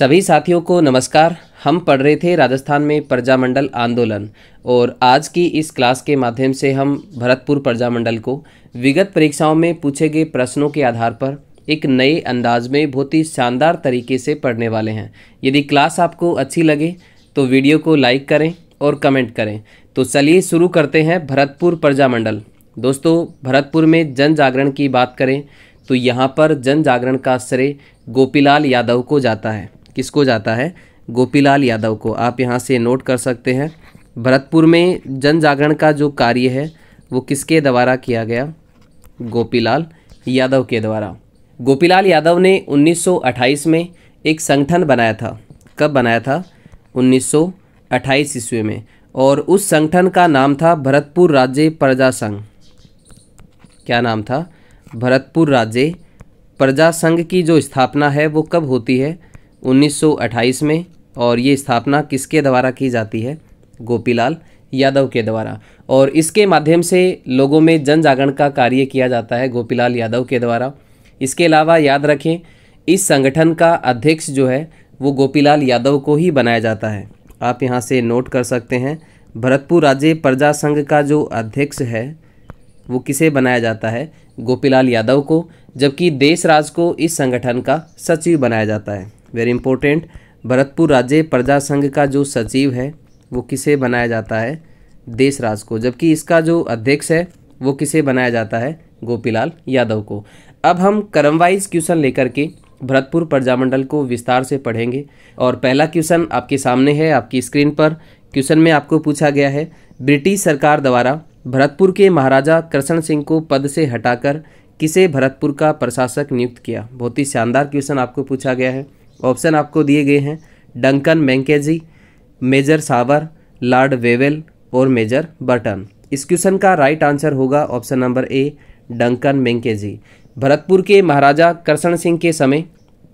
सभी साथियों को नमस्कार हम पढ़ रहे थे राजस्थान में प्रजामंडल आंदोलन और आज की इस क्लास के माध्यम से हम भरतपुर प्रजामंडल को विगत परीक्षाओं में पूछे गए प्रश्नों के आधार पर एक नए अंदाज में बहुत ही शानदार तरीके से पढ़ने वाले हैं यदि क्लास आपको अच्छी लगे तो वीडियो को लाइक करें और कमेंट करें तो चलिए शुरू करते हैं भरतपुर प्रजामंडल दोस्तों भरतपुर में जन जागरण की बात करें तो यहाँ पर जन जागरण का श्रेय गोपीलाल यादव को जाता है किसको जाता है गोपीलाल यादव को आप यहाँ से नोट कर सकते हैं भरतपुर में जन जागरण का जो कार्य है वो किसके द्वारा किया गया गोपीलाल यादव के द्वारा गोपीलाल यादव ने 1928 में एक संगठन बनाया था कब बनाया था 1928 ईस्वी में और उस संगठन का नाम था भरतपुर राज्य प्रजा संघ क्या नाम था भरतपुर राज्य प्रजा संघ की जो स्थापना है वो कब होती है 1928 में और ये स्थापना किसके द्वारा की जाती है गोपीलाल यादव के द्वारा और इसके माध्यम से लोगों में जन जागरण का कार्य किया जाता है गोपीलाल यादव के द्वारा इसके अलावा याद रखें इस संगठन का अध्यक्ष जो है वो गोपीलाल यादव को ही बनाया जाता है आप यहाँ से नोट कर सकते हैं भरतपुर राज्य प्रजा संघ का जो अध्यक्ष है वो किसे बनाया जाता है गोपीलाल यादव को जबकि देशराज को इस संगठन का सचिव बनाया जाता है वेरी इंपॉर्टेंट भरतपुर राज्य प्रजा संघ का जो सचिव है वो किसे बनाया जाता है देशराज को जबकि इसका जो अध्यक्ष है वो किसे बनाया जाता है गोपीलाल यादव को अब हम करमवाइज़ क्वेश्चन लेकर के भरतपुर प्रजामंडल को विस्तार से पढ़ेंगे और पहला क्वेश्चन आपके सामने है आपकी स्क्रीन पर क्वेश्चन में आपको पूछा गया है ब्रिटिश सरकार द्वारा भरतपुर के महाराजा कृष्ण सिंह को पद से हटाकर किसे भरतपुर का प्रशासक नियुक्त किया बहुत ही शानदार क्वेश्चन आपको पूछा गया है ऑप्शन आपको दिए गए हैं डंकन मैंकेजी मेजर सावर लॉर्ड वेवेल और मेजर बर्टन इस क्वेश्चन का राइट आंसर होगा option number A Duncan Mackenzie Bharatpur के महाराजा कृष्ण सिंह के समय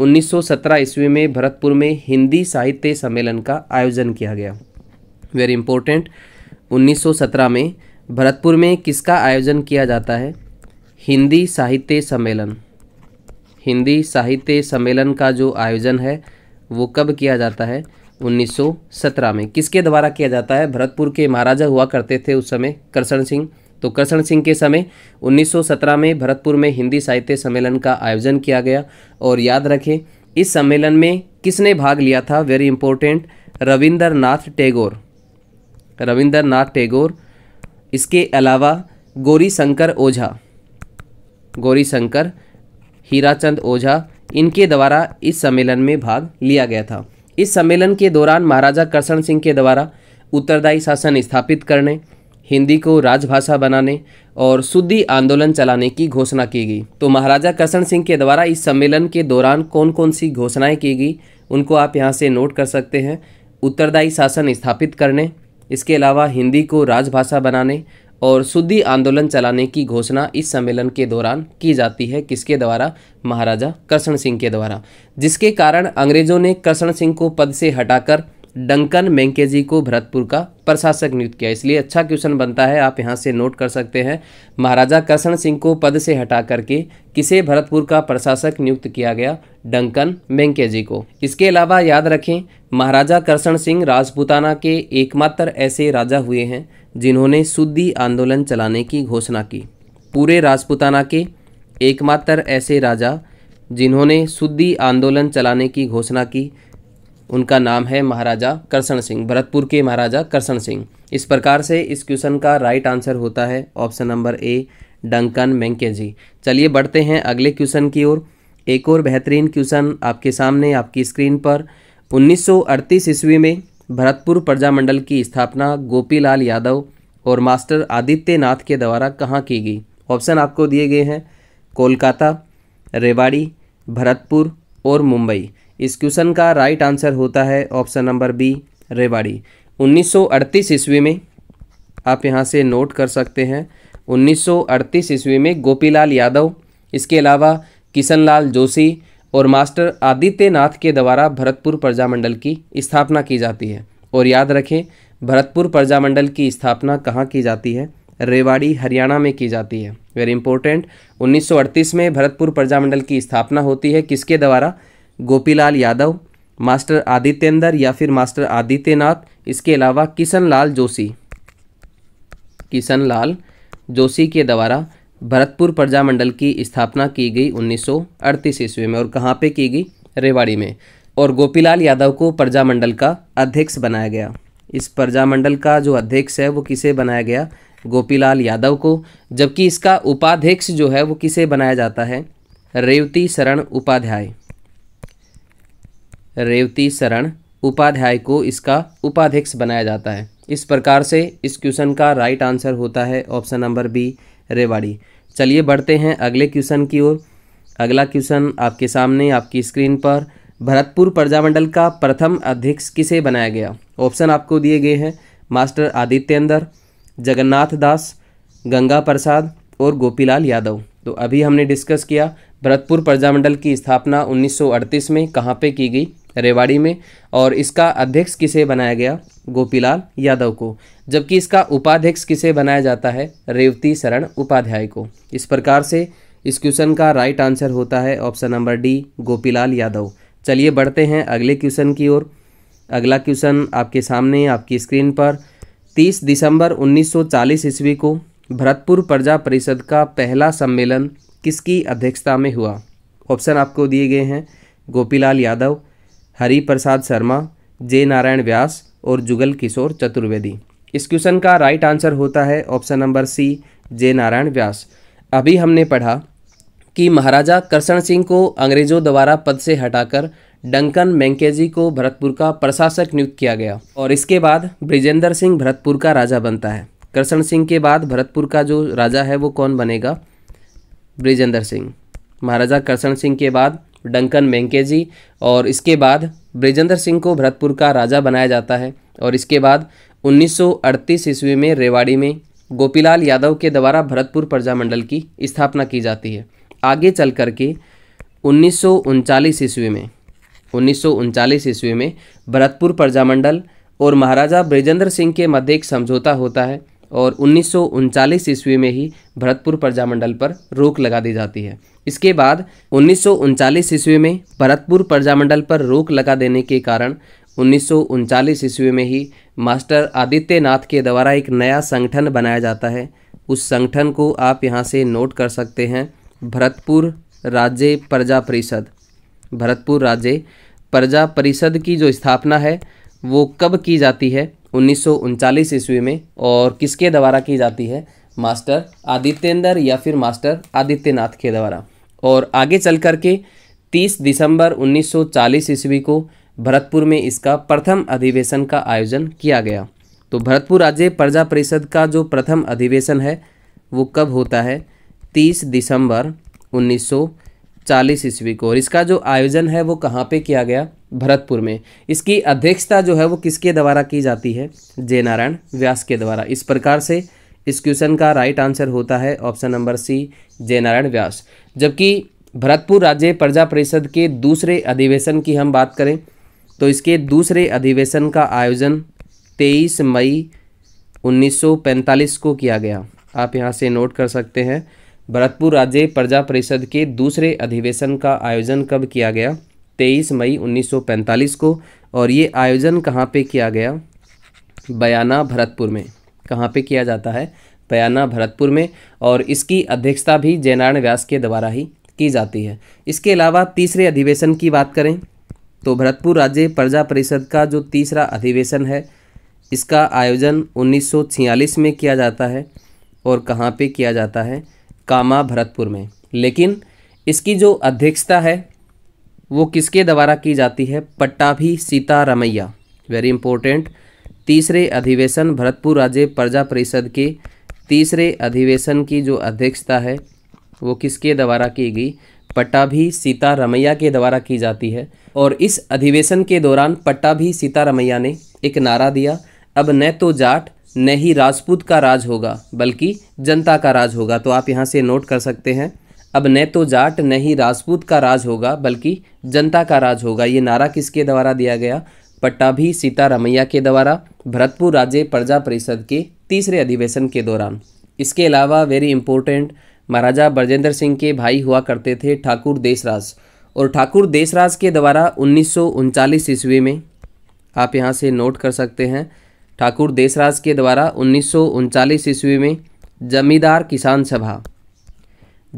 1917 ईस्वी में भरतपुर में हिंदी साहित्य सम्मेलन का आयोजन किया गया वेरी इंपॉर्टेंट 1917 में भरतपुर में किसका आयोजन किया जाता है हिंदी साहित्य सम्मेलन हिंदी साहित्य सम्मेलन का जो आयोजन है वो कब किया जाता है 1917 में किसके द्वारा किया जाता है भरतपुर के महाराजा हुआ करते थे उस समय करसन सिंह तो करसन सिंह के समय 1917 में भरतपुर में हिंदी साहित्य सम्मेलन का आयोजन किया गया और याद रखें इस सम्मेलन में किसने भाग लिया था वेरी इंपॉर्टेंट रविंद्रनाथ टैगोर रविंद्रनाथ टैगोर इसके अलावा गौरी शंकर ओझा गौरी शंकर हीराचंद ओझा इनके द्वारा इस सम्मेलन में भाग लिया गया था इस सम्मेलन के दौरान महाराजा कृष्ण सिंह के द्वारा उत्तरदायी शासन स्थापित करने हिंदी को राजभाषा बनाने और शुद्धि आंदोलन चलाने की घोषणा की गई तो महाराजा कृष्ण सिंह के द्वारा इस सम्मेलन के दौरान कौन कौन सी घोषणाएं की गई उनको आप यहाँ से नोट कर सकते हैं उत्तरदायी शासन स्थापित करने इसके अलावा हिंदी को राजभाषा बनाने और शुद्धि आंदोलन चलाने की घोषणा इस सम्मेलन के दौरान की जाती है किसके द्वारा महाराजा कृष्ण सिंह के द्वारा जिसके कारण अंग्रेजों ने कृष्ण सिंह को पद से हटाकर डंकन मैंकेजी को भरतपुर का प्रशासक नियुक्त किया इसलिए अच्छा क्वेश्चन बनता है आप यहाँ से नोट कर सकते हैं महाराजा कृष्ण सिंह को पद से हटा करके किसे भरतपुर का प्रशासक नियुक्त किया गया डंकन मैंकेजी को इसके अलावा याद रखें महाराजा कृष्ण सिंह राजपूताना के एकमात्र ऐसे राजा हुए हैं जिन्होंने शुद्धि आंदोलन चलाने की घोषणा की पूरे राजपूताना के एकमात्र ऐसे राजा जिन्होंने शुद्धि आंदोलन चलाने की घोषणा की उनका नाम है महाराजा करसन सिंह भरतपुर के महाराजा करसन सिंह इस प्रकार से इस क्वेश्चन का राइट आंसर होता है option number A Duncan Mackenzie चलिए बढ़ते हैं अगले क्वेश्चन की ओर एक और बेहतरीन क्वेश्चन आपके सामने आपकी स्क्रीन पर 1938 ईस्वी में भरतपुर प्रजामंडल की स्थापना गोपीलाल यादव और मास्टर आदित्यनाथ के द्वारा कहाँ की गई ऑप्शन आपको दिए गए हैं कोलकाता रेवाड़ी भरतपुर और मुंबई इस क्वेश्चन का राइट आंसर होता है ऑप्शन नंबर बी रेवाड़ी 1938 ईस्वी में आप यहाँ से नोट कर सकते हैं 1938 ईस्वी में गोपीलाल यादव इसके अलावा किशनलाल जोशी और मास्टर आदित्यनाथ के द्वारा भरतपुर प्रजामंडल की स्थापना की जाती है और याद रखें भरतपुर प्रजामंडल की स्थापना कहाँ की जाती है रेवाड़ी हरियाणा में की जाती है वेरी इंपॉर्टेंट 1938 में भरतपुर प्रजामंडल की स्थापना होती है किसके द्वारा गोपीलाल यादव मास्टर आदित्यन्दर या फिर मास्टर आदित्यनाथ इसके अलावा किशन लाल जोशी किशन लाल जोशी के द्वारा भरतपुर प्रजामंडल की स्थापना की गई 1938 ईस्वी में और कहाँ पे की गई रेवाड़ी में और गोपीलाल यादव को प्रजामंडल का अध्यक्ष बनाया गया इस प्रजामंडल का जो अध्यक्ष है वो किसे बनाया गया गोपीलाल यादव को जबकि इसका उपाध्यक्ष जो है वो किसे बनाया जाता है रेवती शरण उपाध्याय रेवती शरण उपाध्याय को इसका उपाध्यक्ष बनाया जाता है इस प्रकार से इस क्वेश्चन का राइट आंसर होता है ऑप्शन नंबर बी रेवाड़ी चलिए बढ़ते हैं अगले क्वेश्चन की ओर अगला क्वेश्चन आपके सामने आपकी स्क्रीन पर भरतपुर प्रजामंडल का प्रथम अध्यक्ष किसे बनाया गया ऑप्शन आपको दिए गए हैं मास्टर आदित्यंदर जगन्नाथ दास गंगा प्रसाद और गोपीलाल यादव तो अभी हमने डिस्कस किया भरतपुर प्रजामंडल की स्थापना 1938 में कहाँ पे की गई रेवाड़ी में और इसका अध्यक्ष किसे बनाया गया गोपीलाल यादव को जबकि इसका उपाध्यक्ष किसे बनाया जाता है रेवती शरण उपाध्याय को इस प्रकार से इस क्वेश्चन का राइट आंसर होता है option number D Gopilal Yadav चलिए बढ़ते हैं अगले क्वेश्चन की ओर अगला क्वेश्चन आपके सामने आपकी स्क्रीन पर 30 दिसंबर 1940 ईस्वी को भरतपुर प्रजा परिषद का पहला सम्मेलन किसकी अध्यक्षता में हुआ ऑप्शन आपको दिए गए हैं गोपीलाल यादव हरि प्रसाद शर्मा जय नारायण व्यास और जुगल किशोर चतुर्वेदी इस क्वेश्चन का राइट आंसर होता है ऑप्शन नंबर सी जय नारायण व्यास अभी हमने पढ़ा कि महाराजा कृष्ण सिंह को अंग्रेज़ों द्वारा पद से हटाकर डंकन मैंकेजी को भरतपुर का प्रशासक नियुक्त किया गया और इसके बाद ब्रिजेंद्र सिंह भरतपुर का राजा बनता है कृष्ण सिंह के बाद भरतपुर का जो राजा है वो कौन बनेगा ब्रिजेंद्र सिंह महाराजा कृष्ण सिंह के बाद डंकन मेंकेजी और इसके बाद ब्रजेंद्र सिंह को भरतपुर का राजा बनाया जाता है और इसके बाद 1938 ईस्वी में रेवाड़ी में गोपीलाल यादव के द्वारा भरतपुर प्रजामंडल की स्थापना की जाती है आगे चल कर के उन्नीस ईस्वी में उन्नीस ईस्वी में भरतपुर प्रजामंडल और महाराजा ब्रजेंद्र सिंह के मध्य एक समझौता होता है और उन्नीस ईस्वी में ही भरतपुर प्रजामंडल पर रोक लगा दी जाती है इसके बाद उन्नीस ईस्वी में भरतपुर प्रजामंडल पर रोक लगा देने के कारण उन्नीस ईस्वी में ही मास्टर आदित्यनाथ के द्वारा एक नया संगठन बनाया जाता है उस संगठन को आप यहाँ से नोट कर सकते हैं भरतपुर राज्य प्रजा परिषद भरतपुर राज्य प्रजा परिषद की जो स्थापना है वो कब की जाती है उन्नीस ईस्वी में और किसके द्वारा की जाती है मास्टर आदित्येंद्र या फिर मास्टर आदित्यनाथ के द्वारा और आगे चल कर के तीस दिसंबर 1940 ईस्वी को भरतपुर में इसका प्रथम अधिवेशन का आयोजन किया गया तो भरतपुर राज्य प्रजा परिषद का जो प्रथम अधिवेशन है वो कब होता है 30 दिसंबर 1940 ईस्वी को और इसका जो आयोजन है वो कहाँ पे किया गया भरतपुर में इसकी अध्यक्षता जो है वो किसके द्वारा की जाती है जयनारायण व्यास के द्वारा इस प्रकार से इस क्वेश्चन का राइट आंसर होता है option number C Jainarayan Vyas जबकि भरतपुर राज्य प्रजा परिषद के दूसरे अधिवेशन की हम बात करें तो इसके दूसरे अधिवेशन का आयोजन 23 मई 1945 को किया गया आप यहाँ से नोट कर सकते हैं भरतपुर राज्य प्रजा परिषद के दूसरे अधिवेशन का आयोजन कब किया गया 23 मई 1945 को और ये आयोजन कहाँ पे किया गया बयाना भरतपुर में कहाँ पे किया जाता है पयाना भरतपुर में और इसकी अध्यक्षता भी जयनारायण व्यास के द्वारा ही की जाती है इसके अलावा तीसरे अधिवेशन की बात करें तो भरतपुर राज्य प्रजा परिषद का जो तीसरा अधिवेशन है इसका आयोजन उन्नीस में किया जाता है और कहाँ पर किया जाता है कामा भरतपुर में लेकिन इसकी जो अध्यक्षता है वो किसके द्वारा की जाती है पट्टाभी सीता रमैया वेरी इंपॉर्टेंट तीसरे अधिवेशन भरतपुर राज्य प्रजा परिषद के तीसरे अधिवेशन की जो अध्यक्षता है वो किसके द्वारा की गई पट्टाभी सीता रमैया के द्वारा की जाती है और इस अधिवेशन के दौरान पट्टाभी सीता रमैया ने एक नारा दिया अब न तो जाट न ही राजपूत का राज होगा बल्कि जनता का राज होगा तो आप यहाँ से नोट कर सकते हैं अब न तो जाट न ही राजपूत का राज होगा बल्कि जनता का राज होगा ये नारा किसके द्वारा दिया गया पट्टाभी सीतारामैया के द्वारा भरतपुर राज्य प्रजा परिषद के तीसरे अधिवेशन के दौरान इसके अलावा वेरी इंपॉर्टेंट महाराजा ब्रजेंद्र सिंह के भाई हुआ करते थे ठाकुर देशराज और ठाकुर देशराज के द्वारा उन्नीस ईस्वी में आप यहाँ से नोट कर सकते हैं ठाकुर देशराज के द्वारा उन्नीस ईस्वी में जमींदार किसान सभा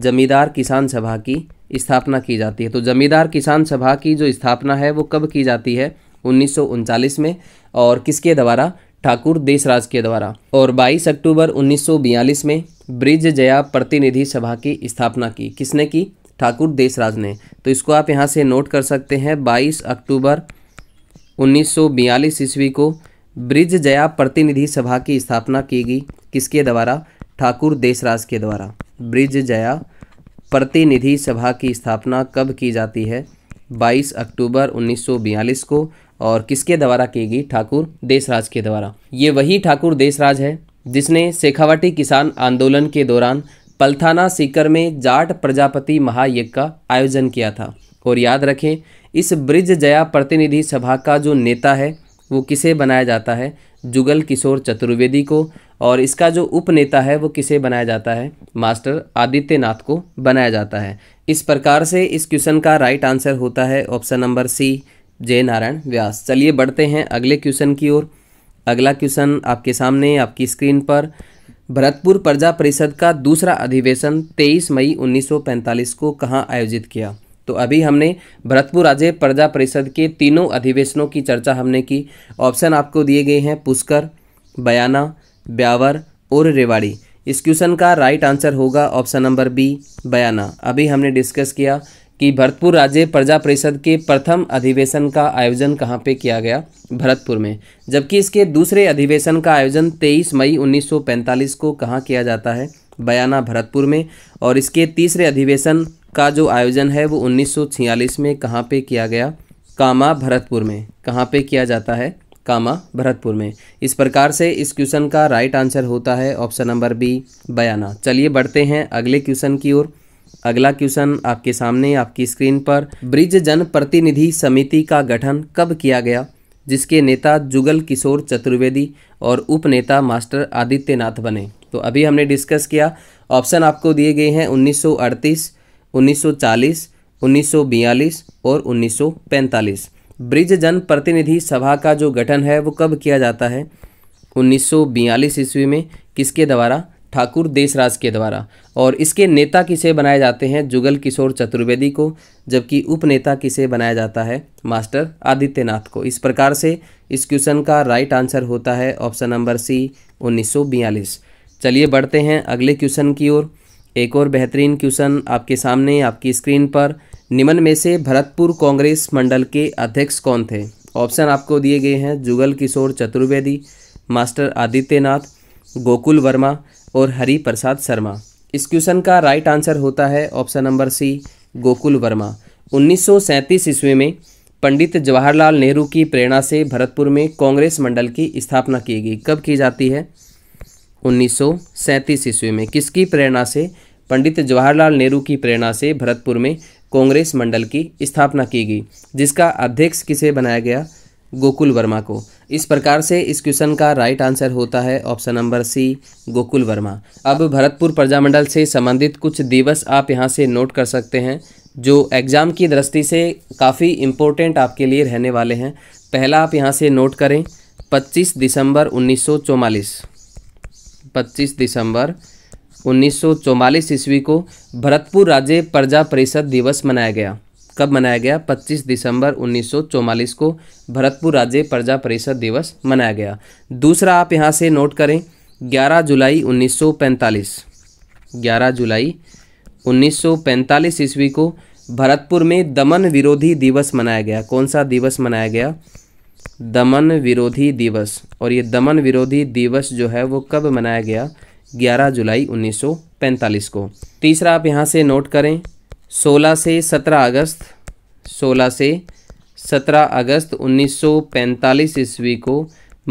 जमींदार किसान सभा की स्थापना की जाती है तो जमींदार किसान सभा की जो स्थापना है वो कब की जाती है उन्नीस में और किसके द्वारा ठाकुर देशराज के द्वारा और 22 अक्टूबर 1942 में ब्रिज जया प्रतिनिधि सभा की स्थापना की किसने की ठाकुर देशराज ने तो इसको आप यहाँ से नोट कर सकते हैं 22 अक्टूबर 1942 ईस्वी को ब्रिज जया प्रतिनिधि सभा की स्थापना की गई किसके द्वारा ठाकुर देशराज के द्वारा ब्रिज जया प्रतिनिधि सभा की स्थापना कब की जाती है 22 अक्टूबर 1942 को और किसके द्वारा की गई ठाकुर देशराज के द्वारा ये वही ठाकुर देशराज है जिसने शेखावटी किसान आंदोलन के दौरान पलथाना सीकर में जाट प्रजापति महायज्ञ का आयोजन किया था और याद रखें इस ब्रिज जया प्रतिनिधि सभा का जो नेता है वो किसे बनाया जाता है जुगल किशोर चतुर्वेदी को और इसका जो उपनेता है वो किसे बनाया जाता है मास्टर आदित्यनाथ को बनाया जाता है इस प्रकार से इस क्वेश्चन का राइट आंसर होता है ऑप्शन नंबर सी जय नारायण व्यास चलिए बढ़ते हैं अगले क्वेश्चन की ओर अगला क्वेश्चन आपके सामने आपकी स्क्रीन पर भरतपुर प्रजा परिषद का दूसरा अधिवेशन 23 मई 1945 को कहाँ आयोजित किया तो अभी हमने भरतपुर राज्य प्रजा परिषद के तीनों अधिवेशनों की चर्चा हमने की ऑप्शन आपको दिए गए हैं पुष्कर बयाना ब्यावर और रेवाड़ी इस क्वेश्चन का राइट आंसर होगा ऑप्शन नंबर बी बयाना अभी हमने डिस्कस किया कि भरतपुर राज्य प्रजा परिषद के प्रथम अधिवेशन का आयोजन कहाँ पे किया गया भरतपुर में जबकि इसके दूसरे अधिवेशन का आयोजन 23 मई 1945 को कहाँ किया जाता है बयाना भरतपुर में और इसके तीसरे अधिवेशन का जो आयोजन है वो 1946 में कहाँ पे किया गया कामा भरतपुर में कहाँ पे किया जाता है कामा भरतपुर में इस प्रकार से इस क्वेश्चन का राइट आंसर होता है ऑप्शन नंबर बी बयाना चलिए बढ़ते हैं अगले क्वेश्चन की ओर अगला क्वेश्चन आपके सामने आपकी स्क्रीन पर ब्रिज जन प्रतिनिधि समिति का गठन कब किया गया जिसके नेता जुगल किशोर चतुर्वेदी और उपनेता मास्टर आदित्यनाथ बने तो अभी हमने डिस्कस किया ऑप्शन आपको दिए गए हैं 1938, 1940, 1942 और 1945 ब्रिज जन प्रतिनिधि सभा का जो गठन है वो कब किया जाता है 1942 ईस्वी में किसके द्वारा ठाकुर देशराज के द्वारा और इसके नेता किसे बनाए जाते हैं जुगल किशोर चतुर्वेदी को जबकि उपनेता किसे बनाया जाता है मास्टर आदित्यनाथ को इस प्रकार से इस क्वेश्चन का राइट आंसर होता है ऑप्शन नंबर सी उन्नीस चलिए बढ़ते हैं अगले क्वेश्चन की ओर एक और बेहतरीन क्वेश्चन आपके सामने आपकी स्क्रीन पर निम्न में से भरतपुर कांग्रेस मंडल के अध्यक्ष कौन थे ऑप्शन आपको दिए गए हैं जुगल किशोर चतुर्वेदी मास्टर आदित्यनाथ गोकुल वर्मा और हरि प्रसाद शर्मा इस क्वेश्चन का राइट आंसर होता है option number C Gokul Varma 1937 ईस्वी में पंडित जवाहरलाल नेहरू की प्रेरणा से भरतपुर में कांग्रेस मंडल की स्थापना की गई कब की जाती है 1937 ईस्वी में किसकी प्रेरणा से पंडित जवाहरलाल नेहरू की प्रेरणा से भरतपुर में कांग्रेस मंडल की स्थापना की गई जिसका अध्यक्ष किसे बनाया गया गोकुल वर्मा को इस प्रकार से इस क्वेश्चन का राइट आंसर होता है option number C Gokul Varma अब भरतपुर प्रजामंडल से संबंधित कुछ दिवस आप यहाँ से नोट कर सकते हैं जो एग्ज़ाम की दृष्टि से काफ़ी इम्पोर्टेंट आपके लिए रहने वाले हैं पहला आप यहाँ से नोट करें 25 दिसंबर 1944 25 दिसंबर 1944 ईस्वी को भरतपुर राज्य प्रजा परिषद दिवस मनाया गया कब मनाया गया 25 दिसंबर 1944 को भरतपुर राज्य प्रजा परिषद दिवस मनाया गया दूसरा आप यहाँ से नोट करें 11 जुलाई 1945 11 जुलाई 1945 ईस्वी को भरतपुर में दमन विरोधी दिवस मनाया गया कौन सा दिवस मनाया गया दमन विरोधी दिवस और ये दमन विरोधी दिवस जो है वो कब मनाया गया 11 जुलाई 1945 को तीसरा आप यहाँ से नोट करें 16 से 17 अगस्त 16 से 17 अगस्त 1945 ईस्वी को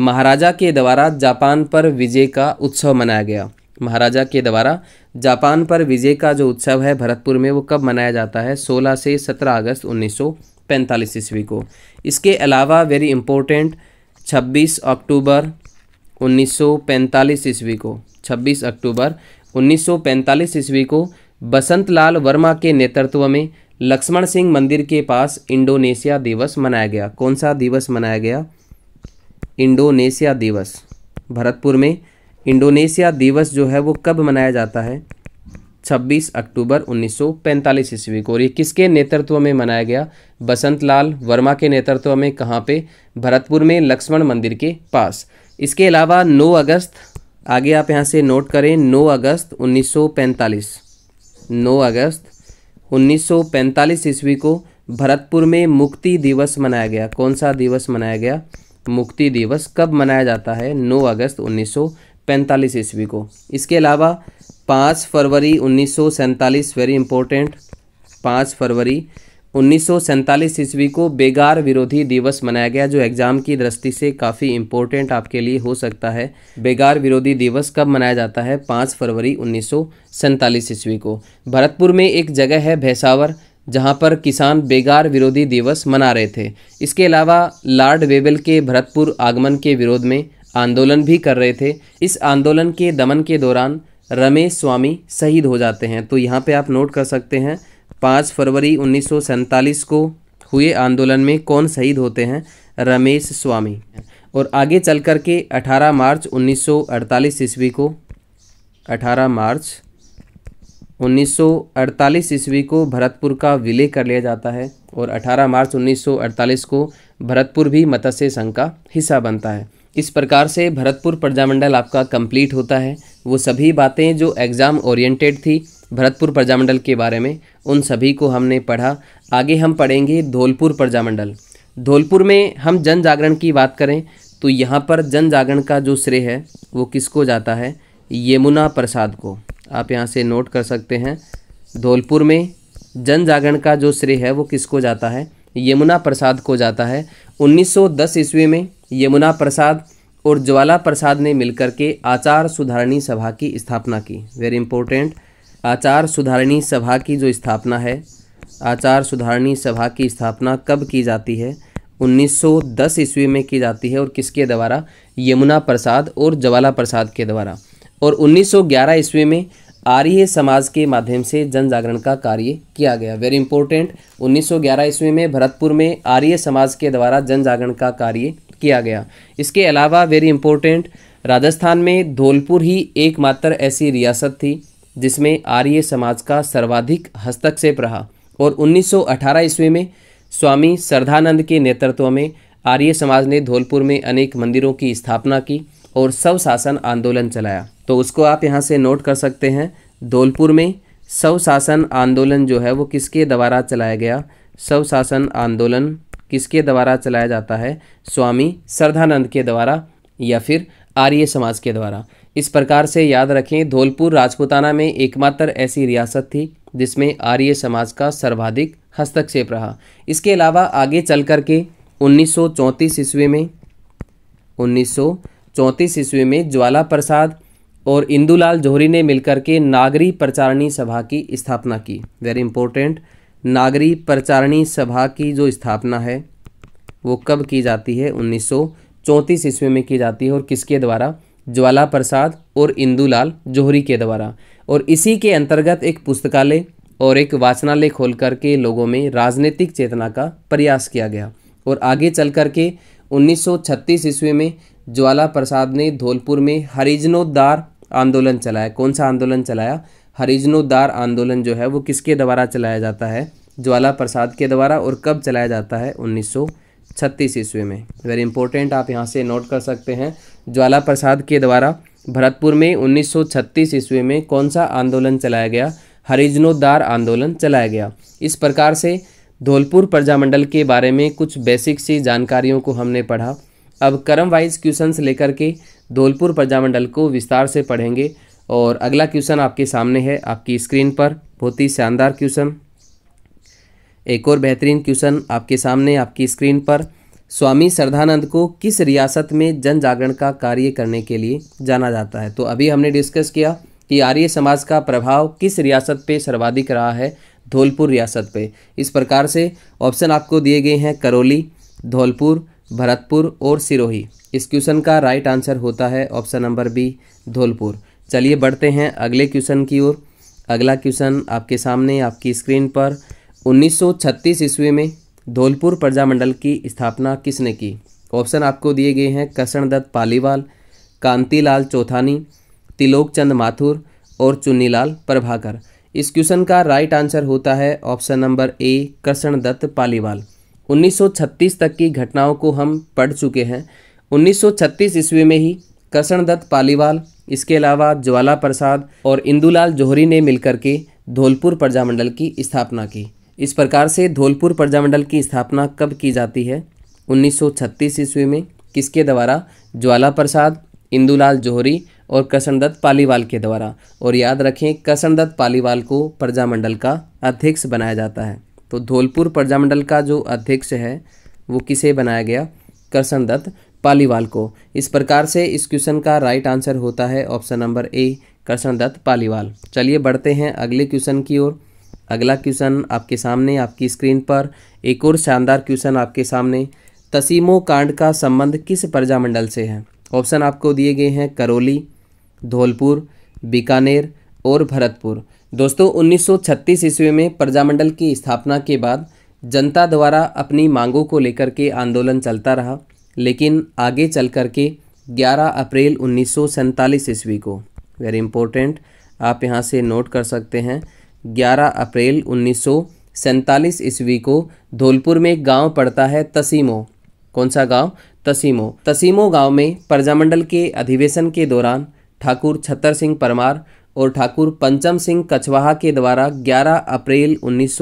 महाराजा के द्वारा जापान पर विजय का उत्सव मनाया गया महाराजा के द्वारा जापान पर विजय का जो उत्सव है भरतपुर में वो कब मनाया जाता है 16 से 17 अगस्त 1945 ईस्वी को इसके अलावा वेरी इम्पोर्टेंट 26 अक्टूबर 1945 ईस्वी को 26 अक्टूबर 1945 ईस्वी को बसंतलाल वर्मा के नेतृत्व में लक्ष्मण सिंह मंदिर के पास इंडोनेशिया दिवस मनाया गया कौन सा दिवस मनाया गया इंडोनेशिया दिवस भरतपुर में इंडोनेशिया दिवस जो है वो कब मनाया जाता है 26 अक्टूबर 1945 ईस्वी को और ये किसके नेतृत्व में मनाया गया बसंत लाल वर्मा के नेतृत्व में कहाँ पे भरतपुर में लक्ष्मण मंदिर के पास इसके अलावा 9 अगस्त आगे आप यहाँ से नोट करें 9 अगस्त 1945 9 अगस्त 1945 ईस्वी को भरतपुर में मुक्ति दिवस मनाया गया कौन सा दिवस मनाया गया मुक्ति दिवस कब मनाया जाता है 9 अगस्त 1945 ईस्वी को इसके अलावा 5 फरवरी उन्नीस वेरी इंपॉर्टेंट 5 फरवरी उन्नीस ईस्वी को बेगार विरोधी दिवस मनाया गया जो एग्ज़ाम की दृष्टि से काफ़ी इम्पोर्टेंट आपके लिए हो सकता है बेगार विरोधी दिवस कब मनाया जाता है पाँच फरवरी उन्नीस ईस्वी को भरतपुर में एक जगह है भैसावर जहां पर किसान बेगार विरोधी दिवस मना रहे थे इसके अलावा लॉर्ड वेबल के भरतपुर आगमन के विरोध में आंदोलन भी कर रहे थे इस आंदोलन के दमन के दौरान रमेश स्वामी शहीद हो जाते हैं तो यहाँ पे आप नोट कर सकते हैं पाँच फरवरी उन्नीस को हुए आंदोलन में कौन शहीद होते हैं रमेश स्वामी और आगे चल कर के अठारह मार्च 1948 ईस्वी को 18 मार्च 1948 ईस्वी को भरतपुर का विलय कर लिया जाता है और 18 मार्च 1948 को भरतपुर भी मत्स्य संघ का हिस्सा बनता है इस प्रकार से भरतपुर प्रजामंडल आपका कंप्लीट होता है वो सभी बातें जो एग्ज़ाम ओरिएंटेड थी भरतपुर प्रजामंडल के बारे में उन सभी को हमने पढ़ा आगे हम पढ़ेंगे धौलपुर प्रजामंडल धौलपुर में हम जन जागरण की बात करें तो यहाँ पर जन जागरण का जो श्रेय है वो किसको जाता है यमुना प्रसाद को आप यहाँ से नोट कर सकते हैं धौलपुर में जन जागरण का जो श्रेय है वो किसको जाता है यमुना प्रसाद को जाता है 1910 ईस्वी में यमुना प्रसाद और ज्वाला प्रसाद ने मिलकर के आचार सुधारणी सभा की स्थापना की वेरी इंपॉर्टेंट आचार सुधारणी सभा की जो स्थापना है आचार सुधारणी सभा की स्थापना कब की जाती है 1910 ईस्वी में की जाती है और किसके द्वारा यमुना प्रसाद और जवाला प्रसाद के द्वारा और 1911 ईस्वी में आर्य समाज के माध्यम से जन जागरण का कार्य किया गया वेरी इंपॉर्टेंट 1911 ईस्वी में भरतपुर में आर्य समाज के द्वारा जन जागरण का कार्य किया गया इसके अलावा वेरी इंपॉर्टेंट राजस्थान में धौलपुर ही एकमात्र ऐसी रियासत थी जिसमें आर्य समाज का सर्वाधिक हस्तक्षेप रहा और 1918 ईस्वी में स्वामी सरधानंद के नेतृत्व में आर्य समाज ने धौलपुर में अनेक मंदिरों की स्थापना की और स्व शासन आंदोलन चलाया तो उसको आप यहाँ से नोट कर सकते हैं धौलपुर में स्व शासन आंदोलन जो है वो किसके द्वारा चलाया गया स्व शासन आंदोलन किसके द्वारा चलाया जाता है स्वामी सरधानंद के द्वारा या फिर आर्य समाज के द्वारा इस प्रकार से याद रखें धौलपुर राजपुताना में एकमात्र ऐसी रियासत थी जिसमें आर्य समाज का सर्वाधिक हस्तक्षेप रहा इसके अलावा आगे चल कर के उन्नीस ईस्वी में उन्नीस ईस्वी में ज्वाला प्रसाद और इंदुलाल जोहरी ने मिलकर के नागरी प्रचारणी सभा की स्थापना की वेरी इंपॉर्टेंट नागरी प्रचारणी सभा की जो स्थापना है वो कब की जाती है उन्नीस ईस्वी में की जाती है और किसके द्वारा ज्वाला प्रसाद और इंदूलाल जोहरी के द्वारा और इसी के अंतर्गत एक पुस्तकालय और एक वाचनालय खोल करके लोगों में राजनीतिक चेतना का प्रयास किया गया और आगे चल करके 1936 ईस्वी में ज्वाला प्रसाद ने धौलपुर में हरिजनोद्धार आंदोलन चलाया कौन सा आंदोलन चलाया हरिजनोद्धार आंदोलन जो है वो किसके द्वारा चलाया जाता है ज्वाला प्रसाद के द्वारा और कब चलाया जाता है उन्नीस छत्तीस ईस्वी में वेरी इंपॉर्टेंट आप यहाँ से नोट कर सकते हैं ज्वाला प्रसाद के द्वारा भरतपुर में 1936 ईस्वी में कौन सा आंदोलन चलाया गया हरिजनोद्दार आंदोलन चलाया गया इस प्रकार से धौलपुर प्रजामंडल के बारे में कुछ बेसिक सी जानकारियों को हमने पढ़ा अब क्रम वाइज क्वेश्चंस लेकर के धौलपुर प्रजामंडल को विस्तार से पढ़ेंगे और अगला क्वेश्चन आपके सामने है आपकी स्क्रीन पर बहुत ही शानदार क्वेश्चन एक और बेहतरीन क्वेश्चन आपके सामने आपकी स्क्रीन पर स्वामी सरदानंद को किस रियासत में जन जागरण का कार्य करने के लिए जाना जाता है तो अभी हमने डिस्कस किया कि आर्य समाज का प्रभाव किस रियासत पे सर्वाधिक रहा है धौलपुर रियासत पे इस प्रकार से ऑप्शन आपको दिए गए हैं करौली धौलपुर भरतपुर और सिरोही इस क्वेश्चन का राइट आंसर होता है ऑप्शन नंबर बी धौलपुर चलिए बढ़ते हैं अगले क्वेश्चन की ओर अगला क्वेश्चन आपके सामने आपकी स्क्रीन पर 1936 ईस्वी में धौलपुर प्रजामंडल की स्थापना किसने की ऑप्शन आपको दिए गए हैं कृष्ण दत्त पालीवाल कांतीलाल चौथानी तिलोक चंद माथुर और चुन्नीलाल प्रभाकर इस क्वेश्चन का राइट आंसर होता है option number A Krishna Dutt Paliwal 1936 तक की घटनाओं को हम पढ़ चुके हैं 1936 ईस्वी में ही कृष्ण दत्त पालीवाल इसके अलावा ज्वाला प्रसाद और इंदुलाल जोहरी ने मिलकर के धौलपुर प्रजामंडल की स्थापना की इस प्रकार से धौलपुर प्रजामंडल की स्थापना कब की जाती है 1936 ईस्वी में किसके द्वारा ज्वाला प्रसाद इंदुलाल जोहरी और कृष्णदत्त पालीवाल के द्वारा और याद रखें कृष्णदत्त पालीवाल को प्रजामंडल का अध्यक्ष बनाया जाता है तो धौलपुर प्रजामंडल का जो अध्यक्ष है वो किसे बनाया गया कृष्णदत्त पालीवाल को इस प्रकार से इस क्वेश्चन का राइट आंसर होता है option number A Krishnadutt Paliwal चलिए बढ़ते हैं अगले क्वेश्चन की ओर अगला क्वेश्चन आपके सामने आपकी स्क्रीन पर एक और शानदार क्वेश्चन आपके सामने तसीमो कांड का संबंध किस प्रजामंडल से है ऑप्शन आपको दिए गए हैं करौली धौलपुर बीकानेर और भरतपुर दोस्तों 1936 ईस्वी में प्रजामंडल की स्थापना के बाद जनता द्वारा अपनी मांगों को लेकर के आंदोलन चलता रहा लेकिन आगे चल कर के ग्यारह अप्रैल उन्नीस ईस्वी को वेरी इंपॉर्टेंट आप यहाँ से नोट कर सकते हैं 11 अप्रैल उन्नीस ईस्वी को धौलपुर में एक गाँव पड़ता है तसीमो कौन सा गांव तसीमो तसीमो गांव में प्रजामंडल के अधिवेशन के दौरान ठाकुर छत्तर सिंह परमार और ठाकुर पंचम सिंह कछवाहा के द्वारा 11 अप्रैल उन्नीस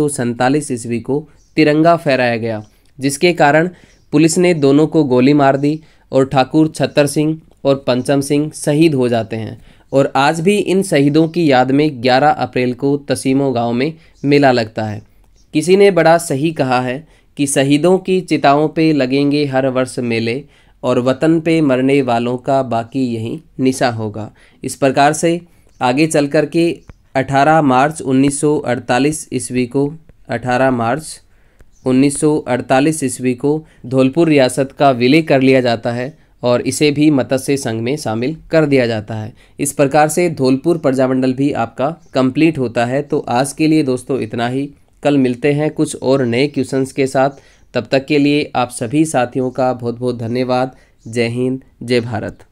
ईस्वी को तिरंगा फहराया गया जिसके कारण पुलिस ने दोनों को गोली मार दी और ठाकुर छत्तर सिंह और पंचम सिंह शहीद हो जाते हैं और आज भी इन शहीदों की याद में 11 अप्रैल को तसीमो गांव में मेला लगता है किसी ने बड़ा सही कहा है कि शहीदों की चिताओं पे लगेंगे हर वर्ष मेले और वतन पे मरने वालों का बाकी यही निशा होगा इस प्रकार से आगे चल कर के 18 मार्च 1948 ईस्वी को 18 मार्च 1948 ईस्वी को धौलपुर रियासत का विलय कर लिया जाता है और इसे भी मत्स्य संघ में शामिल कर दिया जाता है इस प्रकार से धौलपुर प्रजामंडल भी आपका कंप्लीट होता है तो आज के लिए दोस्तों इतना ही कल मिलते हैं कुछ और नए क्वेश्चंस के साथ तब तक के लिए आप सभी साथियों का बहुत बहुत धन्यवाद जय हिंद जय भारत